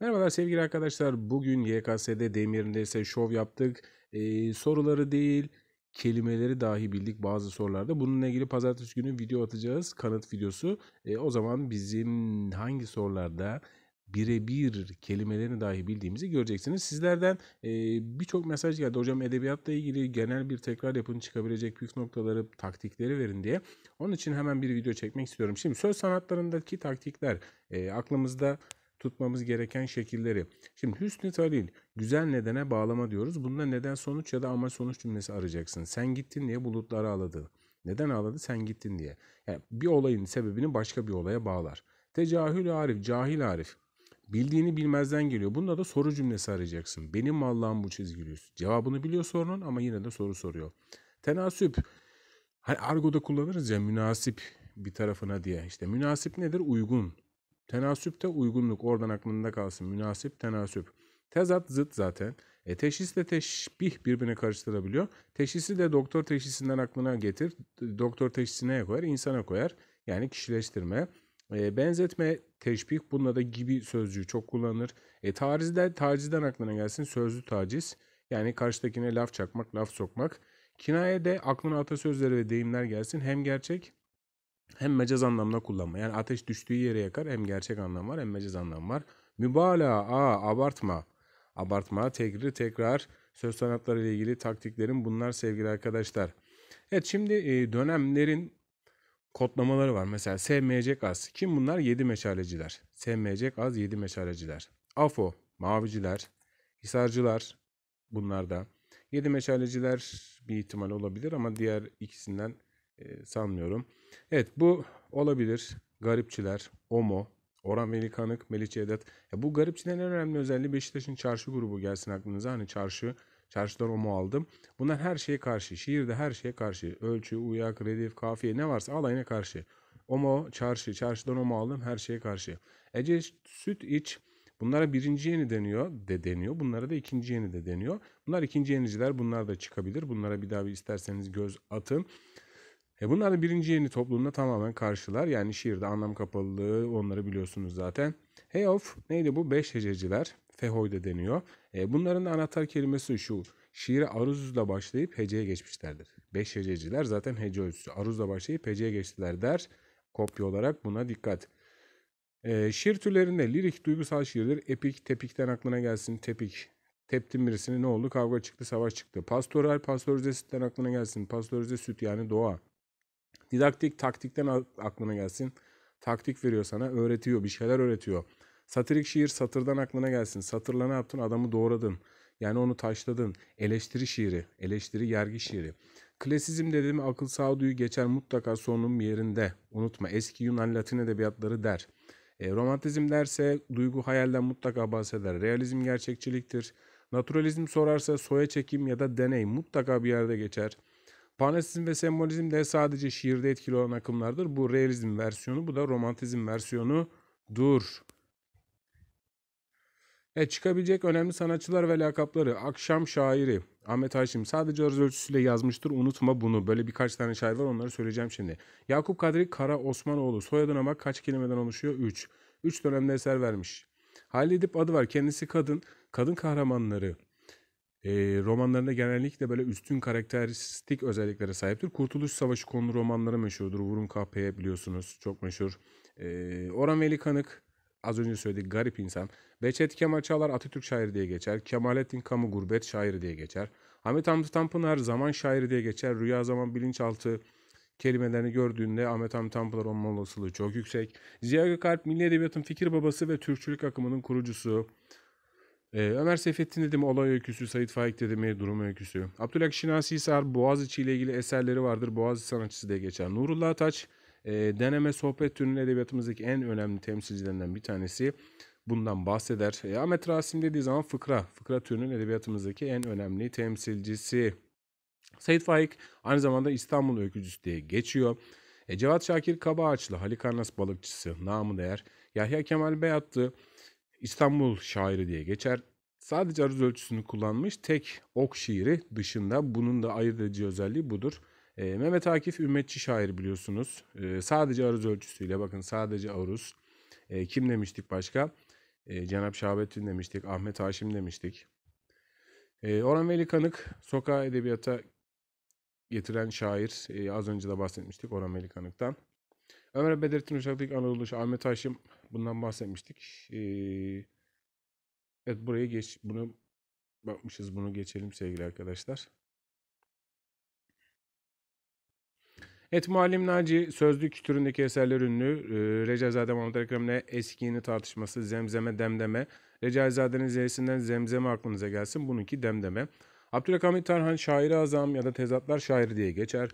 Merhabalar sevgili arkadaşlar. Bugün YKS'de demirinde ise şov yaptık. Ee, soruları değil kelimeleri dahi bildik bazı sorularda. Bununla ilgili pazartesi günü video atacağız. Kanıt videosu. Ee, o zaman bizim hangi sorularda birebir kelimelerini dahi bildiğimizi göreceksiniz. Sizlerden e, birçok mesaj geldi. Hocam edebiyatla ilgili genel bir tekrar yapın çıkabilecek püf noktaları, taktikleri verin diye. Onun için hemen bir video çekmek istiyorum. Şimdi söz sanatlarındaki taktikler e, aklımızda tutmamız gereken şekilleri. Şimdi hüsnü talil güzel nedene bağlama diyoruz. Bunda neden sonuç ya da ama sonuç cümlesi arayacaksın. Sen gittin diye bulutları ağladı. Neden ağladı? Sen gittin diye. Yani bir olayın sebebini başka bir olaya bağlar. Tecahül arif, cahil arif. Bildiğini bilmezden geliyor. Bunda da soru cümlesi arayacaksın. Benim Allah'ım bu çizgiliyiz. Cevabını biliyor sorunun ama yine de soru soruyor. Tenasüp. Hani argoda kullanırız ya münasip bir tarafına diye. İşte münasip nedir? Uygun. Tenasüpte uygunluk oradan aklında kalsın. Münasip tenasüp. Tezat zıt zaten. E, teşhisle teşbih birbirine karıştırabiliyor Teşhisi de doktor teşhisinden aklına getir. Doktor teşhisine koyar, insana koyar. Yani kişileştirme. E, benzetme, teşbih bununla da gibi sözcüğü çok kullanılır. E, tarizden, tacizden aklına gelsin. Sözlü taciz. Yani karşıdakine laf çakmak, laf sokmak. de aklına atasözleri ve deyimler gelsin. Hem gerçek hem mecaz anlamda kullanma. Yani ateş düştüğü yere yakar hem gerçek anlam var hem mecaz anlam var. Mübalağa, abartma. Abartma, tekrar tekrar söz sanatları ile ilgili taktiklerim bunlar sevgili arkadaşlar. Evet şimdi e, dönemlerin kodlamaları var. Mesela sevmeyecek az. Kim bunlar? Yedi meşaleciler. Sevmeyecek az yedi meşaleciler. AFO, maviciler, hisarcılar bunlar da. Yedi meşaleciler bir ihtimal olabilir ama diğer ikisinden e, sanmıyorum. Evet bu olabilir. Garipçiler, Omo, Orhan Veli Meliç Melih Ya bu garipçilerin en önemli özelliği Beşiktaş'ın çarşı grubu gelsin aklınıza. Hani çarşı, çarşıdan Omo aldım. Bunlar her şeye karşı. Şiirde her şeye karşı. Ölçü, uyak, redif, kafiye ne varsa alayına karşı. Omo, çarşı, çarşıdan Omo aldım her şeye karşı. Ece süt iç. Bunlara birinci yeni deniyor de deniyor. Bunlara da ikinci yeni de deniyor. Bunlar ikinci yeniciler. Bunlar da çıkabilir. Bunlara bir daha bir isterseniz göz atın. E bunların birinci yeni toplumda tamamen karşılar. Yani şiirde anlam kapalılığı onları biliyorsunuz zaten. Hey Heof neydi bu? Beş hececiler. Fehoy da deniyor. E bunların anahtar kelimesi şu. Şiire aruzla başlayıp heceye geçmişlerdir. Beş hececiler zaten hece ölçüsü. Aruzla başlayıp heceye geçtiler der. Kopya olarak buna dikkat. E, şiir türlerinde lirik duygusal şiirdir. Epik, tepikten aklına gelsin. Tepik, teptim birisine ne oldu? Kavga çıktı, savaş çıktı. Pastoral, pastörize sütten aklına gelsin. Pastörize süt yani doğa. Didaktik taktikten aklına gelsin. Taktik veriyor sana, öğretiyor, bir şeyler öğretiyor. Satirik şiir satırdan aklına gelsin. Satırla ne yaptın? Adamı doğradın. Yani onu taşladın. Eleştiri şiiri, eleştiri yergi şiiri. Klasizm dediğim akıl sağduyu geçer mutlaka sonun yerinde. Unutma eski Yunan Latin edebiyatları der. E, romantizm derse duygu hayalden mutlaka bahseder. Realizm gerçekçiliktir. Naturalizm sorarsa soya çekim ya da deney mutlaka bir yerde geçer. Panelizm ve sembolizm de sadece şiirde etkili olan akımlardır. Bu realizm versiyonu, bu da romantizm versiyonu dur. E, çıkabilecek önemli sanatçılar ve lakapları. Akşam şairi Ahmet Haşim sadece arz ölçüsüyle yazmıştır. Unutma bunu. Böyle birkaç tane şair var onları söyleyeceğim şimdi. Yakup Kadri Kara Osmanoğlu. Soyadına bak kaç kelimeden oluşuyor? 3. 3 dönemde eser vermiş. Halledip adı var. Kendisi kadın. Kadın kahramanları romanlarında genellikle böyle üstün karakteristik özelliklere sahiptir. Kurtuluş Savaşı konulu romanları meşhurdur. Vurun Kahpe'ye biliyorsunuz çok meşhur. E, Orhan Veli Kanık az önce söyledik garip insan. Beçet Kemal Çağlar Atatürk şairi diye geçer. Kemalettin Kamu gurbet şairi diye geçer. Ahmet Hamdi Tanpınar zaman şairi diye geçer. Rüya zaman bilinçaltı kelimelerini gördüğünde Ahmet Hamdi Tanpınar olma olasılığı çok yüksek. Ziya Gökalp Milli Edebiyat'ın fikir babası ve Türkçülük akımının kurucusu. Ee, Ömer Seyfettin dedim olay öyküsü, Sait Faik dedim e, durum öyküsü. Abdülhak Şinasi Hisar Boğaziçi ile ilgili eserleri vardır. Boğazi sanatçısı diye geçer. Nurullah Taç, e, deneme sohbet türünün edebiyatımızdaki en önemli temsilcilerinden bir tanesi. Bundan bahseder. E, Ahmet Rasim dediği zaman fıkra. Fıkra türünün edebiyatımızdaki en önemli temsilcisi. Sait Faik aynı zamanda İstanbul öykücüsü diye geçiyor. E, Cevat Şakir Kabaağaçlı, Halikarnas balıkçısı, namı değer. Yahya Kemal Beyattı. İstanbul şairi diye geçer. Sadece aruz ölçüsünü kullanmış tek ok şiiri dışında bunun da ayırt edici özelliği budur. E, Mehmet Akif ümmetçi şair biliyorsunuz. E, sadece aruz ölçüsüyle bakın sadece aruz. E, kim demiştik başka? E, Cenap Şahabettin demiştik, Ahmet Haşim demiştik. E, Orhan Veli Kanık sokağa edebiyata getiren şair. E, az önce de bahsetmiştik Orhan Veli Kanık'tan. Ömer Bedrettin Uşaklık Anadolu Ahmet Haşim Bundan bahsetmiştik. Ee, evet buraya geç bunu bakmışız bunu geçelim sevgili arkadaşlar. Evet Muallim Naci sözlük türündeki eserler ünlü. Ee, Recaizade Mahmut Ekrem'le eski yeni tartışması zemzeme demdeme. Recaizade'nin z'sinden zemzeme aklınıza gelsin. Bununki demdeme. Abdülhamit Tarhan şairi azam ya da tezatlar şairi diye geçer.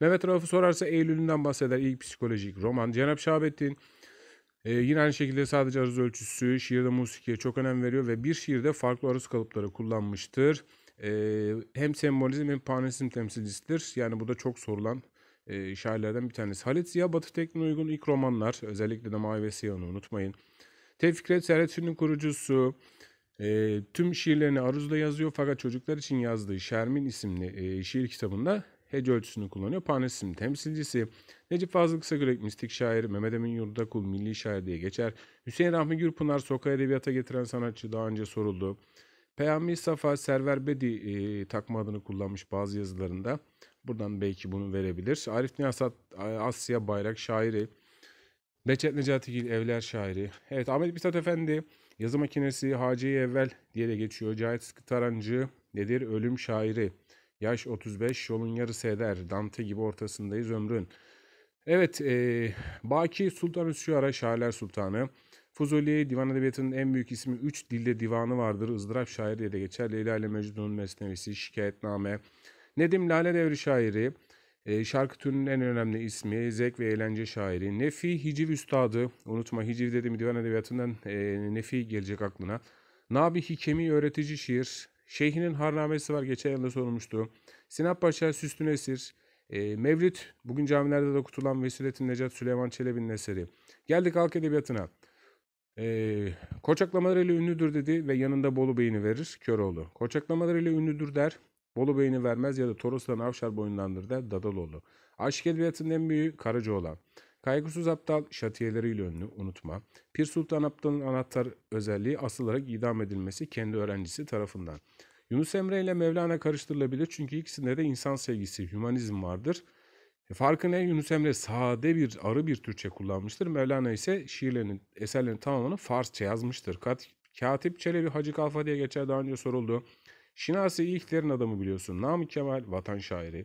Mehmet Rauf'u sorarsa Eylül'ünden bahseder ilk psikolojik roman. Cenap Şahabettin ee, yine aynı şekilde sadece arız ölçüsü şiirde musikiye çok önem veriyor ve bir şiirde farklı arız kalıpları kullanmıştır. Ee, hem sembolizm hem panesizm temsilcisidir. Yani bu da çok sorulan e, şairlerden bir tanesi. Halit Ziya Batı Tekni'ne uygun ilk romanlar özellikle de Mavi ve Siyah'ını unutmayın. Tevfikret Serhat Şirin'in kurucusu e, tüm şiirlerini Aruz'da yazıyor fakat çocuklar için yazdığı Şermin isimli e, şiir kitabında hece ölçüsünü kullanıyor. Panesisin temsilcisi. Necip Fazıl Kısagürek mistik şair, Mehmet Emin Yurdakul milli şair diye geçer. Hüseyin Rahmi Gürpınar sokağa edebiyata getiren sanatçı daha önce soruldu. Peyami Safa Server Bedi e, takma adını kullanmış bazı yazılarında. Buradan belki bunu verebilir. Arif Niyasat Asya Bayrak şairi. Reçet Necatigil Evler şairi. Evet Ahmet Mithat Efendi yazı makinesi Hacı Evvel diye de geçiyor. Cahit Sıkı Tarancı nedir? Ölüm şairi. Yaş 35 yolun yarısı eder. Dante gibi ortasındayız ömrün. Evet e, Baki Sultan Üsyara şairler sultanı. Fuzuli divan edebiyatının en büyük ismi 3 dilde divanı vardır. Izdırap şairi diye de geçer. Leyla ile Mecnun'un mesnevisi, şikayetname. Nedim Lale Devri şairi. E, şarkı türünün en önemli ismi Zevk ve Eğlence Şairi. Nefi Hiciv Üstadı. Unutma Hiciv dediğim divan edebiyatından e, Nefi gelecek aklına. Nabi Hikemi öğretici şiir. Şeyhinin harnamesi var. Geçen yılda sorulmuştu. Sinap Paşa, Süslü Nesir, e, Mevlüt, bugün camilerde de okutulan Vesilettin Necat Süleyman Çelebi'nin eseri. Geldik halk edebiyatına. E, koçaklamalarıyla ünlüdür dedi ve yanında Bolu Bey'ini verir Köroğlu. Koçaklamalarıyla ünlüdür der, Bolu Bey'ini vermez ya da Toros'tan Avşar boyundandır der Dadaloğlu. Aşk edebiyatının en büyüğü Karacaoğlan. olan. Kaygısız aptal şatiyeleriyle ünlü unutma. Pir Sultan Aptal'ın anahtar özelliği asılarak idam edilmesi kendi öğrencisi tarafından. Yunus Emre ile Mevlana karıştırılabilir çünkü ikisinde de insan sevgisi, hümanizm vardır. E, farkı ne? Yunus Emre sade bir, arı bir Türkçe kullanmıştır. Mevlana ise şiirlerinin, eserlerinin tamamını Farsça yazmıştır. Kat, Katip Çelebi Hacı Kalfa diye geçer daha önce soruldu. Şinasi ilklerin adamı biliyorsun. Namık Kemal vatan şairi.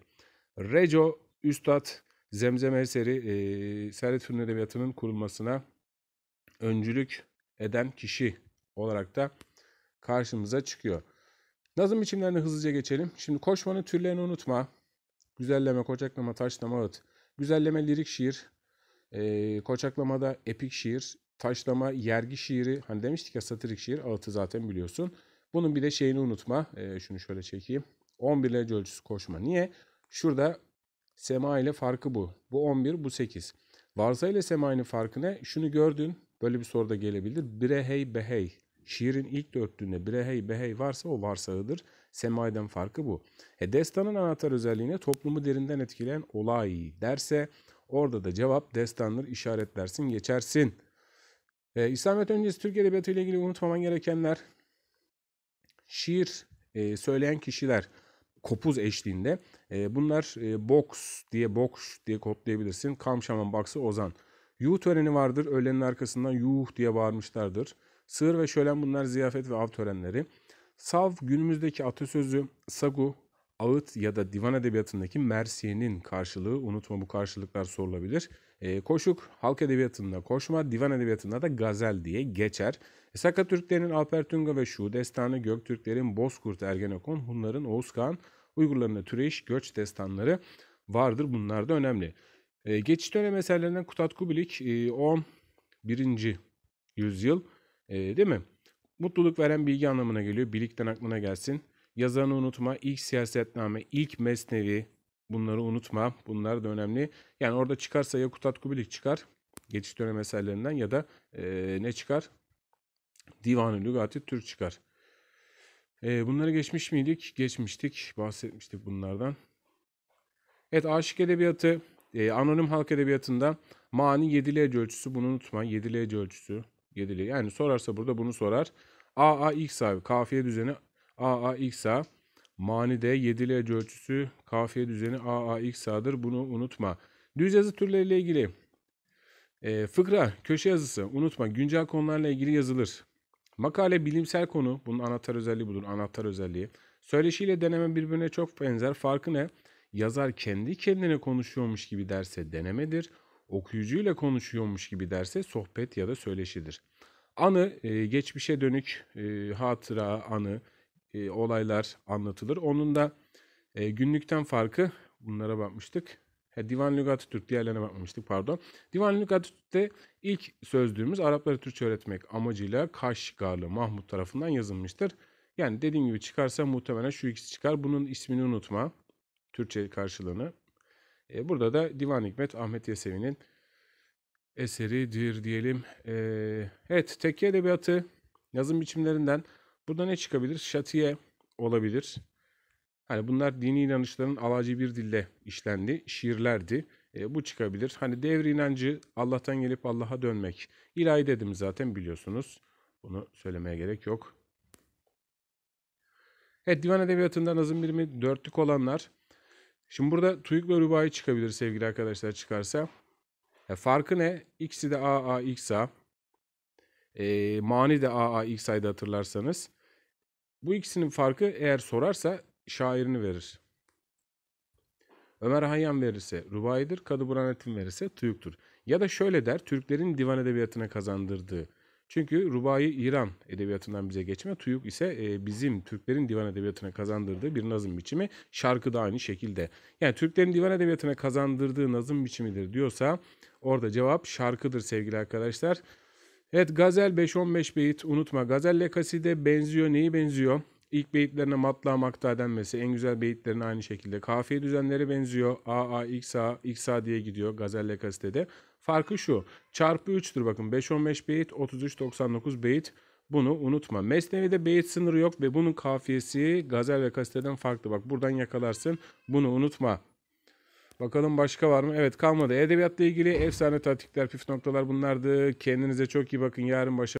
Reco Üstad Zemzem eseri e, Saadet Fünun Edebiyatı'nın kurulmasına öncülük eden kişi olarak da karşımıza çıkıyor. Nazım biçimlerine hızlıca geçelim. Şimdi koşmanın türlerini unutma. Güzelleme, koçaklama, taşlama, ağıt. Güzelleme lirik şiir. E, da epik şiir. Taşlama yergi şiiri. Hani demiştik ya satirik şiir. Ağıtı zaten biliyorsun. Bunun bir de şeyini unutma. E, şunu şöyle çekeyim. 11 lece ölçüsü koşma. Niye? Şurada Sema ile farkı bu. Bu 11, bu 8. Varsa ile Sema'nın farkı ne? Şunu gördün. Böyle bir soruda gelebilir. Birehey behey. Şiirin ilk dörtlüğünde birehey behey varsa o varsağıdır. Sema'dan farkı bu. E, destanın anahtar özelliğine toplumu derinden etkileyen olay derse orada da cevap destandır işaretlersin geçersin. E, İslamiyet öncesi Türk Edebiyatı ile ilgili unutmaman gerekenler şiir e, söyleyen kişiler kopuz eşliğinde. E, bunlar e, box diye box diye kodlayabilirsin. Kamşaman box'ı Ozan. Yuh töreni vardır. Öğlenin arkasından yuh diye bağırmışlardır. Sığır ve şölen bunlar ziyafet ve av törenleri. Sav günümüzdeki atasözü, sagu ağıt ya da divan edebiyatındaki mersiyenin karşılığı unutma bu karşılıklar sorulabilir. E, koşuk halk edebiyatında koşma, divan edebiyatında da gazel diye geçer. E, Saka Türklerin Alpertunga ve Şu destanı, Göktürklerin Bozkurt, Ergenekon, Hunların Oğuz Kağan, Uygurların Türeyiş, Göç destanları vardır. Bunlar da önemli. E, geçiş dönem eserlerinden Kutat Kubilik e, 11. yüzyıl e, değil mi? Mutluluk veren bilgi anlamına geliyor. Bilikten aklına gelsin yazanı unutma, ilk siyasetname, ilk mesnevi bunları unutma. Bunlar da önemli. Yani orada çıkarsa ya Kutat Kubilik çıkar geçiş dönem eserlerinden ya da e, ne çıkar? Divan-ı Lügati Türk çıkar. E, bunları geçmiş miydik? Geçmiştik. Bahsetmiştik bunlardan. Evet aşık edebiyatı, e, anonim halk edebiyatında mani yedili ölçüsü bunu unutma. Yedili ölçüsü. Yedili. Yani sorarsa burada bunu sorar. A, ilk sahibi. Kafiye düzeni AAXA manide 7'li hece ölçüsü kafiye düzeni AAXA'dır. Bunu unutma. Düz yazı türleriyle ilgili e, fıkra, köşe yazısı unutma. Güncel konularla ilgili yazılır. Makale bilimsel konu. Bunun anahtar özelliği budur. Anahtar özelliği. Söyleşiyle deneme birbirine çok benzer. Farkı ne? Yazar kendi kendine konuşuyormuş gibi derse denemedir. Okuyucuyla konuşuyormuş gibi derse sohbet ya da söyleşidir. Anı, e, geçmişe dönük e, hatıra, anı, e, olaylar anlatılır. Onun da e, günlükten farkı bunlara bakmıştık. Ha, Divan Lügat Türk diğerlerine bakmamıştık pardon. Divan Lügat Türk'te ilk sözlüğümüz Arapları Türkçe öğretmek amacıyla Kaşgarlı Mahmut tarafından yazılmıştır. Yani dediğim gibi çıkarsa muhtemelen şu ikisi çıkar. Bunun ismini unutma. Türkçe karşılığını. E, burada da Divan Hikmet Ahmet Yesevi'nin eseridir diyelim. E, evet tekke edebiyatı yazım biçimlerinden Burada ne çıkabilir? Şatiye olabilir. Hani bunlar dini inanışların alaci bir dille işlendi, şiirlerdi. E, bu çıkabilir. Hani devri inancı Allah'tan gelip Allah'a dönmek. İlahi dedim zaten biliyorsunuz. Bunu söylemeye gerek yok. Evet divan edebiyatında nazım birimi dörtlük olanlar. Şimdi burada TÜİK ve Rubai çıkabilir sevgili arkadaşlar çıkarsa. E, farkı ne? İkisi de AAXA. E, mani de AAXA'ydı hatırlarsanız. Bu ikisinin farkı eğer sorarsa şairini verir. Ömer Hayyan verirse rubaidir, Kadı Burhanettin verirse tüyüktür. Ya da şöyle der, Türklerin divan edebiyatına kazandırdığı. Çünkü rubayı İran edebiyatından bize geçme, tüyük ise e, bizim Türklerin divan edebiyatına kazandırdığı bir nazım biçimi. Şarkı da aynı şekilde. Yani Türklerin divan edebiyatına kazandırdığı nazım biçimidir diyorsa orada cevap şarkıdır sevgili arkadaşlar. Evet Gazel 5-15 beyit unutma. Gazelle kaside benziyor. Neyi benziyor? İlk beyitlerine matla makta denmesi. En güzel beyitlerine aynı şekilde. Kafiye düzenleri benziyor. A, A, X, A, X, A diye gidiyor Gazelle kasitede. Farkı şu. Çarpı 3'tür bakın. 5-15 beyit, 33-99 beyit. Bunu unutma. Mesnevi'de beyit sınırı yok ve bunun kafiyesi gazel ve kasteden farklı. Bak buradan yakalarsın. Bunu unutma. Bakalım başka var mı? Evet kalmadı. Edebiyatla ilgili efsane taktikler, püf noktalar bunlardı. Kendinize çok iyi bakın. Yarın başa